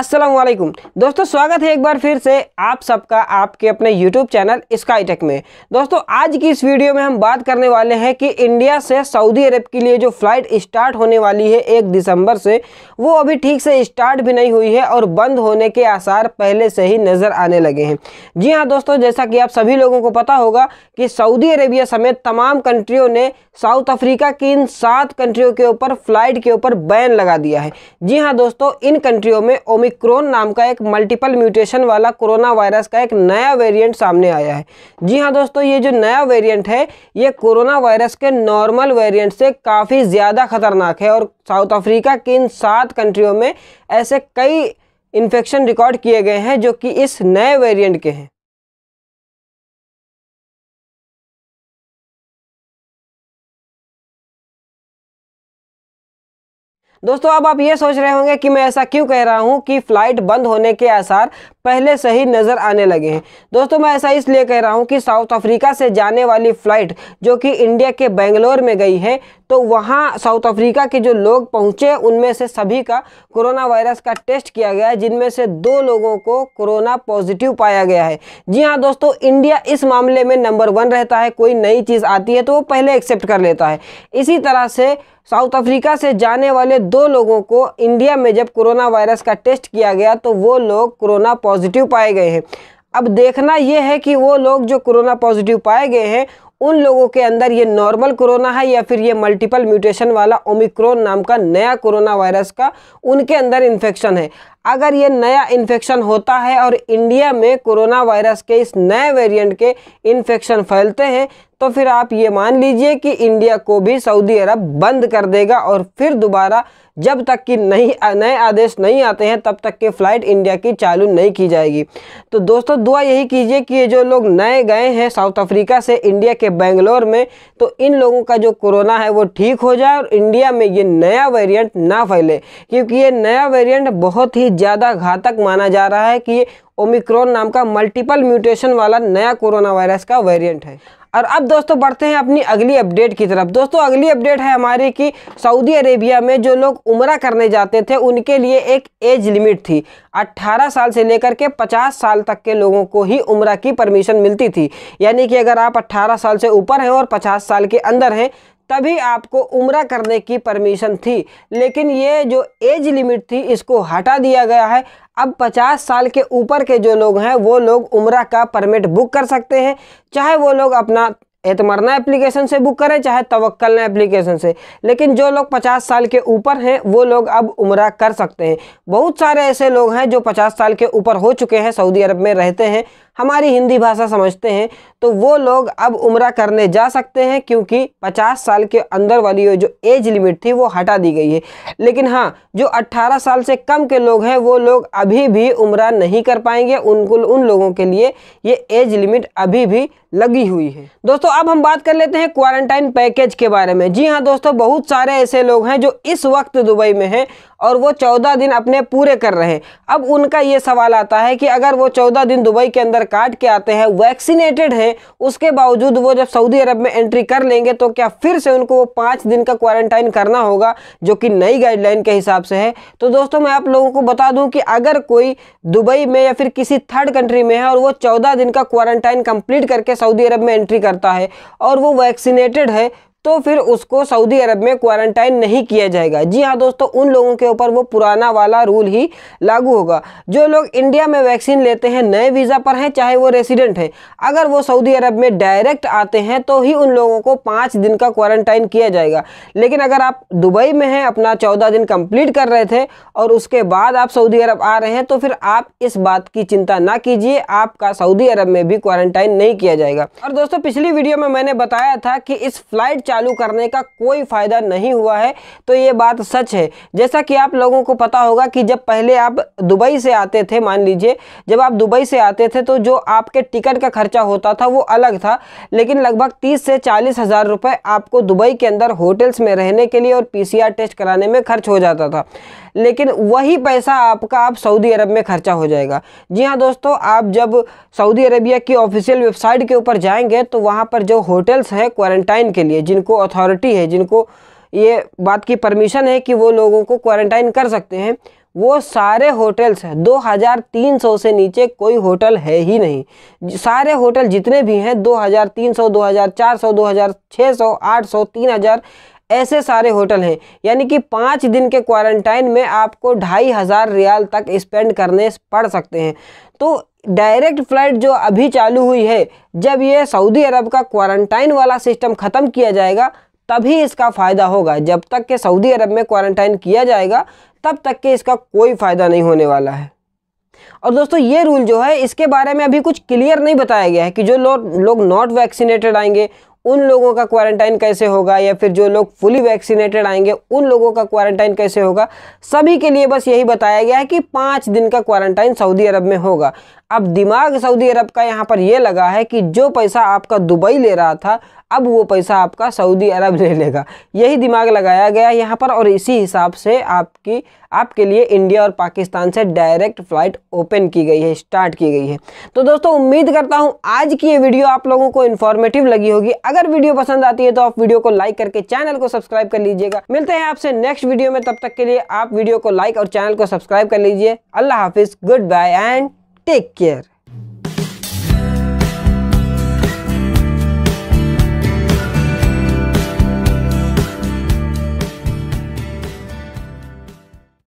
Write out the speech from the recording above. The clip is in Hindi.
असलम दोस्तों स्वागत है एक बार फिर से आप सबका आपके अपने यूट्यूब चैनल स्काई टेक में दोस्तों आज की इस वीडियो में हम बात करने वाले हैं कि इंडिया से सऊदी अरब के लिए जो फ़्लाइट स्टार्ट होने वाली है एक दिसंबर से वो अभी ठीक से स्टार्ट भी नहीं हुई है और बंद होने के आसार पहले से ही नज़र आने लगे हैं जी हाँ दोस्तों जैसा कि आप सभी लोगों को पता होगा कि सऊदी अरेबिया समेत तमाम कंट्रियों ने साउथ अफ्रीका की इन सात कंट्रियों के ऊपर फ़्लाइट के ऊपर बैन लगा दिया है जी हाँ दोस्तों इन कंट्रियों में ओमिक्रोन नाम का एक मल्टीपल म्यूटेशन वाला कोरोना वायरस का एक नया वेरिएंट सामने आया है जी हाँ दोस्तों ये जो नया वेरिएंट है ये कोरोना वायरस के नॉर्मल वेरिएंट से काफ़ी ज़्यादा खतरनाक है और साउथ अफ्रीका की इन सात कंट्रियों में ऐसे कई इन्फेक्शन रिकॉर्ड किए गए हैं जो कि इस नए वेरियंट के हैं दोस्तों अब आप ये सोच रहे होंगे कि मैं ऐसा क्यों कह रहा हूँ कि फ़्लाइट बंद होने के आसार पहले से ही नज़र आने लगे हैं दोस्तों मैं ऐसा इसलिए कह रहा हूँ कि साउथ अफ्रीका से जाने वाली फ़्लाइट जो कि इंडिया के बेंगलोर में गई है तो वहाँ साउथ अफ्रीका के जो लोग पहुँचे उनमें से सभी का कोरोना वायरस का टेस्ट किया गया है जिनमें से दो लोगों को कोरोना पॉजिटिव पाया गया है जी हाँ दोस्तों इंडिया इस मामले में नंबर वन रहता है कोई नई चीज़ आती है तो वो पहले एक्सेप्ट कर लेता है इसी तरह से साउथ अफ्रीका से जाने वाले दो लोगों को इंडिया में जब कोरोना वायरस का टेस्ट किया गया तो वो लोग कोरोना पॉजिटिव पाए गए हैं अब देखना यह है कि वो लोग जो कोरोना पॉजिटिव पाए गए हैं उन लोगों के अंदर ये नॉर्मल कोरोना है या फिर ये मल्टीपल म्यूटेशन वाला ओमिक्रोन नाम का नया कोरोना वायरस का उनके अंदर इन्फेक्शन है अगर ये नया इन्फेक्शन होता है और इंडिया में कोरोना वायरस के इस नए वेरिएंट के इन्फेक्शन फैलते हैं तो फिर आप ये मान लीजिए कि इंडिया को भी सऊदी अरब बंद कर देगा और फिर दोबारा जब तक कि नहीं नए आदेश नहीं आते हैं तब तक के फ़्लाइट इंडिया की चालू नहीं की जाएगी तो दोस्तों दुआ यही कीजिए कि ये जो लोग नए गए हैं साउथ अफ्रीका से इंडिया के बेंगलोर में तो इन लोगों का जो कोरोना है वो ठीक हो जाए और इंडिया में ये नया वेरियंट ना फैले क्योंकि ये नया वेरियंट बहुत ही ज़्यादा घातक माना जा रहा है कि ये ओमिक्रॉन नाम का मल्टीपल म्यूटेशन वाला नया कोरोना वायरस का वेरिएंट है और अब दोस्तों बढ़ते हैं अपनी अगली अपडेट की तरफ दोस्तों अगली अपडेट है हमारी कि सऊदी अरेबिया में जो लोग उम्र करने जाते थे उनके लिए एक एज लिमिट थी 18 साल से लेकर के 50 साल तक के लोगों को ही उम्र की परमिशन मिलती थी यानी कि अगर आप 18 साल से ऊपर हैं और 50 साल के अंदर हैं तभी आपको उम्र करने की परमिशन थी लेकिन ये जो एज लिमिट थी इसको हटा दिया गया है अब 50 साल के ऊपर के जो लोग हैं वो लोग उम्र का परमिट बुक कर सकते हैं चाहे वो लोग अपना एतमरना एप्लीकेशन से बुक करें चाहे तवक्लना एप्लीकेशन से लेकिन जो लोग 50 साल के ऊपर हैं वो लोग अब उम्र कर सकते हैं बहुत सारे ऐसे लोग हैं जो 50 साल के ऊपर हो चुके हैं सऊदी अरब में रहते हैं हमारी हिंदी भाषा समझते हैं तो वो लोग अब उम्र करने जा सकते हैं क्योंकि 50 साल के अंदर वाली जो एज लिमिट थी वो हटा दी गई है लेकिन हाँ जो 18 साल से कम के लोग हैं वो लोग अभी भी उम्र नहीं कर पाएंगे उनको उन लोगों के लिए ये एज लिमिट अभी भी लगी हुई है दोस्तों अब हम बात कर लेते हैं क्वारंटाइन पैकेज के बारे में जी हाँ दोस्तों बहुत सारे ऐसे लोग हैं जो इस वक्त दुबई में हैं और वो चौदह दिन अपने पूरे कर रहे हैं अब उनका ये सवाल आता है कि अगर वो चौदह दिन दुबई के अंदर काट के आते हैं वैक्सीनेटेड हैं उसके बावजूद वो जब सऊदी अरब में एंट्री कर लेंगे तो क्या फिर से उनको वो पाँच दिन का क्वारंटाइन करना होगा जो कि नई गाइडलाइन के हिसाब से है तो दोस्तों मैं आप लोगों को बता दूँ कि अगर कोई दुबई में या फिर किसी थर्ड कंट्री में है और वो चौदह दिन का क्वारंटाइन कंप्लीट करके सऊदी अरब में एंट्री करता है और वो वैक्सीनेटेड है तो फिर उसको सऊदी अरब में क्वारंटाइन नहीं किया जाएगा जी हाँ दोस्तों उन लोगों के ऊपर वो पुराना वाला रूल ही लागू होगा जो लोग इंडिया में वैक्सीन लेते हैं नए वीज़ा पर हैं चाहे वो रेसिडेंट हैं अगर वो सऊदी अरब में डायरेक्ट आते हैं तो ही उन लोगों को पाँच दिन का क्वारंटाइन किया जाएगा लेकिन अगर आप दुबई में हैं अपना चौदह दिन कम्प्लीट कर रहे थे और उसके बाद आप सऊदी अरब आ रहे हैं तो फिर आप इस बात की चिंता ना कीजिए आपका सऊदी अरब में भी क्वारंटाइन नहीं किया जाएगा और दोस्तों पिछली वीडियो में मैंने बताया था कि इस फ्लाइट चालू करने का कोई फ़ायदा नहीं हुआ है तो ये बात सच है जैसा कि आप लोगों को पता होगा कि जब पहले आप दुबई से आते थे मान लीजिए जब आप दुबई से आते थे तो जो आपके टिकट का खर्चा होता था वो अलग था लेकिन लगभग तीस से चालीस हज़ार रुपए आपको दुबई के अंदर होटल्स में रहने के लिए और पी टेस्ट कराने में खर्च हो जाता था लेकिन वही पैसा आपका आप सऊदी अरब में खर्चा हो जाएगा जी हाँ दोस्तों आप जब सऊदी अरबिया की ऑफिशियल वेबसाइट के ऊपर जाएंगे तो वहाँ पर जो होटल्स हैं क्वारंटाइन के लिए जिन जिनको अथॉरिटी है जिनको ये बात की परमिशन है कि वो लोगों को क्वारंटाइन कर सकते हैं वो सारे होटल्स हैं दो हज़ार तीन सौ से नीचे कोई होटल है ही नहीं सारे होटल जितने भी हैं दो दो दो हजार हजार हज़ार तीन सौ सौ चार छः सौ आठ सौ तीन हजार ऐसे सारे होटल हैं यानी कि पाँच दिन के क्वारंटाइन में आपको ढाई हज़ार रियाल तक स्पेंड करने पड़ सकते हैं तो डायरेक्ट फ्लाइट जो अभी चालू हुई है जब ये सऊदी अरब का क्वारंटाइन वाला सिस्टम ख़त्म किया जाएगा तभी इसका फ़ायदा होगा जब तक के सऊदी अरब में क्वारंटाइन किया जाएगा तब तक के इसका कोई फ़ायदा नहीं होने वाला है और दोस्तों ये रूल जो है इसके बारे में अभी कुछ क्लियर नहीं बताया गया है कि जो लो, लोग नॉट वैक्सीनेटेड आएंगे उन लोगों का क्वारंटाइन कैसे होगा या फिर जो लोग फुली वैक्सीनेटेड आएंगे उन लोगों का क्वारंटाइन कैसे होगा सभी के लिए बस यही बताया गया है कि पाँच दिन का क्वारंटाइन सऊदी अरब में होगा अब दिमाग सऊदी अरब का यहाँ पर यह लगा है कि जो पैसा आपका दुबई ले रहा था अब वो पैसा आपका सऊदी अरब ले लेगा यही दिमाग लगाया गया यहाँ पर और इसी हिसाब से आपकी आपके लिए इंडिया और पाकिस्तान से डायरेक्ट फ्लाइट ओपन की गई है स्टार्ट की गई है तो दोस्तों उम्मीद करता हूँ आज की ये वीडियो आप लोगों को इन्फॉर्मेटिव लगी होगी अगर वीडियो पसंद आती है तो आप वीडियो को लाइक करके चैनल को सब्सक्राइब कर लीजिएगा मिलते हैं आपसे नेक्स्ट वीडियो में तब तक के लिए आप वीडियो को लाइक और चैनल को सब्सक्राइब कर लीजिए अल्लाह हाफिज़ good bye and Take care.